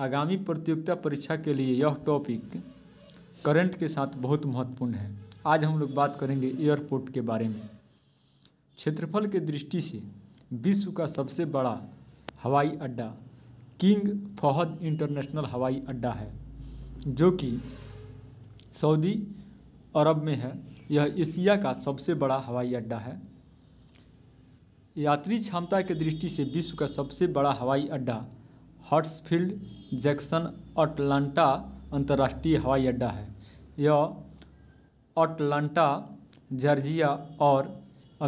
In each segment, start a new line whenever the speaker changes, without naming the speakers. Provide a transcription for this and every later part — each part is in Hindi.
आगामी प्रतियोगिता परीक्षा के लिए यह टॉपिक करंट के साथ बहुत महत्वपूर्ण है आज हम लोग बात करेंगे एयरपोर्ट के बारे में क्षेत्रफल के दृष्टि से विश्व का सबसे बड़ा हवाई अड्डा किंग फहद इंटरनेशनल हवाई अड्डा है जो कि सऊदी अरब में है यह एशिया का सबसे बड़ा हवाई अड्डा है यात्री क्षमता के दृष्टि से विश्व का सबसे बड़ा हवाई अड्डा हर्ट्सफील्ड जैक्सन अटलांटा अंतर्राष्ट्रीय हवाई अड्डा है यह अटलांटा जॉर्जिया और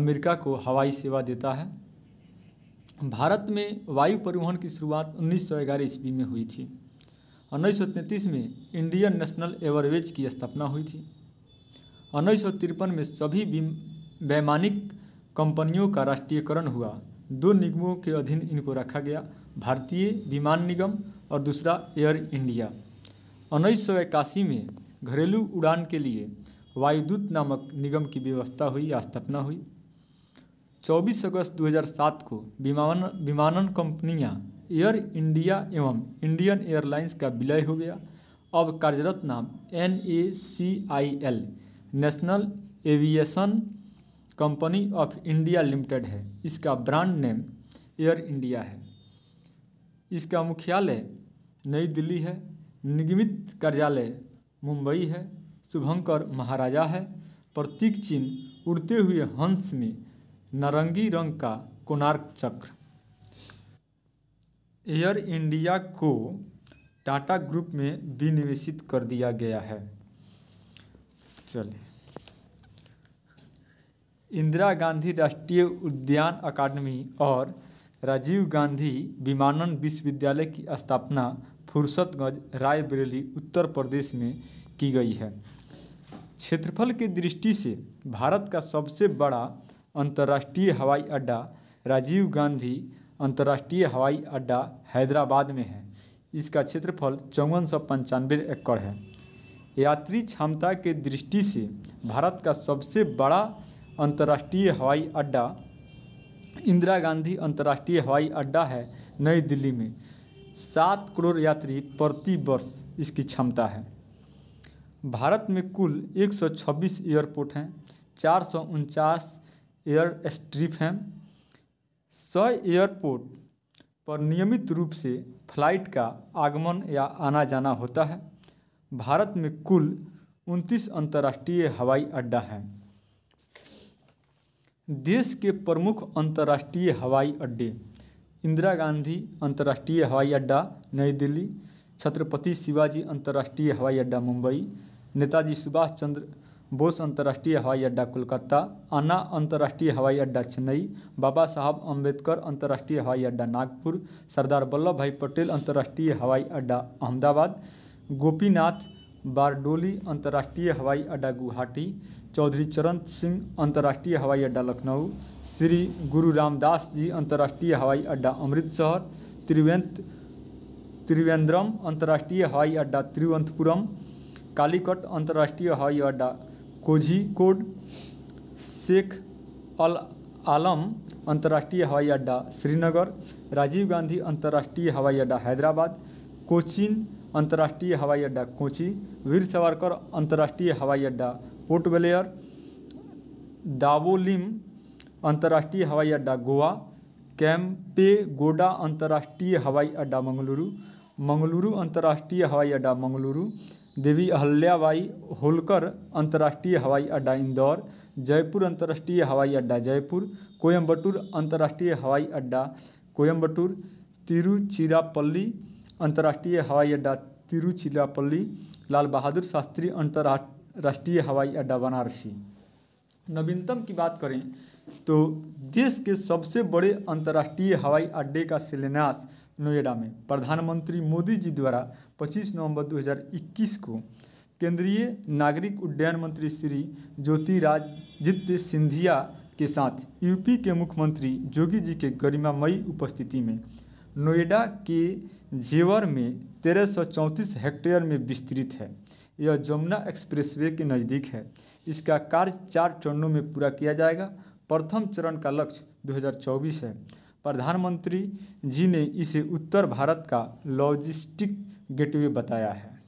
अमेरिका को हवाई सेवा देता है भारत में वायु परिवहन की शुरुआत 1911 ईस्वी में हुई थी उन्नीस में इंडियन नेशनल एवरवेज की स्थापना हुई थी उन्नीस में सभी वैमानिक कंपनियों का राष्ट्रीयकरण हुआ दो निगमों के अधीन इनको रखा गया भारतीय विमान निगम और दूसरा एयर इंडिया उन्नीस सौ इक्यासी में घरेलू उड़ान के लिए वायुदूत नामक निगम की व्यवस्था हुई या स्थापना हुई 24 अगस्त 2007 को विमान विमानन कंपनियां एयर इंडिया एवं इंडियन एयरलाइंस का विलय हो गया अब कार्यरत नाम N A C I L National Aviation Company of India Limited है इसका ब्रांड नेम एयर इंडिया है इसका मुख्यालय नई दिल्ली है निगमित कार्यालय मुंबई है शुभंकर महाराजा है प्रतीक चिन्ह उड़ते हुए हंस में नारंगी रंग का कोणार्क चक्र एयर इंडिया को टाटा ग्रुप में विनिवेशित कर दिया गया है चलिए इंदिरा गांधी राष्ट्रीय उद्यान अकादमी और राजीव गांधी विमानन विश्वविद्यालय की स्थापना फुर्सतगंज रायबरेली उत्तर प्रदेश में की गई है क्षेत्रफल की दृष्टि से भारत का सबसे बड़ा अंतर्राष्ट्रीय हवाई अड्डा राजीव गांधी अंतर्राष्ट्रीय हवाई अड्डा हैदराबाद में है इसका क्षेत्रफल चौवन सौ पंचानवे एकड़ है यात्री क्षमता के दृष्टि से भारत का सबसे बड़ा अंतर्राष्ट्रीय हवाई अड्डा इंदिरा गांधी अंतर्राष्ट्रीय हवाई अड्डा है नई दिल्ली में सात करोड़ यात्री प्रति वर्ष इसकी क्षमता है भारत में कुल 126 एयरपोर्ट हैं चार एयर स्ट्रिप हैं सौ एयरपोर्ट पर नियमित रूप से फ्लाइट का आगमन या आना जाना होता है भारत में कुल उनतीस अंतर्राष्ट्रीय हवाई अड्डा हैं देश के प्रमुख अंतर्राष्ट्रीय हवाई अड्डे इंदिरा गांधी अंतर्राष्ट्रीय हवाई अड्डा नई दिल्ली छत्रपति शिवाजी अंतर्राष्ट्रीय हवाई अड्डा मुंबई नेताजी सुभाष चंद्र बोस अंतर्राष्ट्रीय हवाई अड्डा कोलकाता आना अंतर्राष्ट्रीय हवाई अड्डा चेन्नई बाबा साहब अंबेडकर अंतर्राष्ट्रीय हवाई अड्डा नागपुर सरदार वल्लभ भाई पटेल अंतर्राष्ट्रीय हवाई अड्डा अहमदाबाद गोपीनाथ बारडोली अंतर्राष्ट्रीय हवाई अड्डा गुवाहाटी चौधरी चरण सिंह अंतर्राष्ट्रीय हवाई अड्डा लखनऊ श्री गुरु रामदास जी अंतर्राष्ट्रीय हवाई अड्डा अमृतसर त्रिवेंत त्रिवेंद्रम अंतर्राष्ट्रीय हवाई अड्डा तिरुवनंतपुरम कालीकट अंतर्राष्ट्रीय हवाई अड्डा कोझिकोड शेख अल आलम अंतर्राष्ट्रीय हवाई अड्डा श्रीनगर राजीव गांधी अंतर्राष्ट्रीय हवाई अड्डा हैदराबाद कोचिन अंतर्राष्ट्रीय हवाई अड्डा कोची वीर सावरकर अंतर्राष्ट्रीय हवाई अड्डा पोर्ट ब्लेयर दावोलिम अंतर्राष्ट्रीय हवाई अड्डा गोवा कैम्पे गोडा अंतर्राष्ट्रीय हवाई अड्डा मंगलुरु मंगलुरु अंतर्राष्ट्रीय हवाई अड्डा मंगलुरु देवी अहल्याबाई होलकर अंतर्राष्ट्रीय हवाई अड्डा इंदौर जयपुर अंतर्राष्ट्रीय हवाई अड्डा जयपुर कोयम्बटूर अंतर्राष्ट्रीय हवाई अड्डा कोयम्बटूर तिरुचिरापल्ली अंतर्राष्ट्रीय हवाई अड्डा तिरुचिरापल्ली लाल बहादुर शास्त्री अंतर्राष्ट्रीय हवाई अड्डा बनारसी नवीनतम की बात करें तो देश के सबसे बड़े अंतर्राष्ट्रीय हवाई अड्डे का शिलान्यास नोएडा में प्रधानमंत्री मोदी जी द्वारा 25 नवंबर 2021 को केंद्रीय नागरिक उड्डयन मंत्री श्री ज्योतिरादित्य सिंधिया के साथ यूपी के मुख्यमंत्री जोगी जी के गरिमामयी उपस्थिति में नोएडा के जेवर में तेरह सौ चौंतीस हेक्टेयर में विस्तृत है यह जमुना एक्सप्रेसवे के नज़दीक है इसका कार्य चार चरणों में पूरा किया जाएगा प्रथम चरण का लक्ष्य 2024 है प्रधानमंत्री जी ने इसे उत्तर भारत का लॉजिस्टिक गेटवे बताया है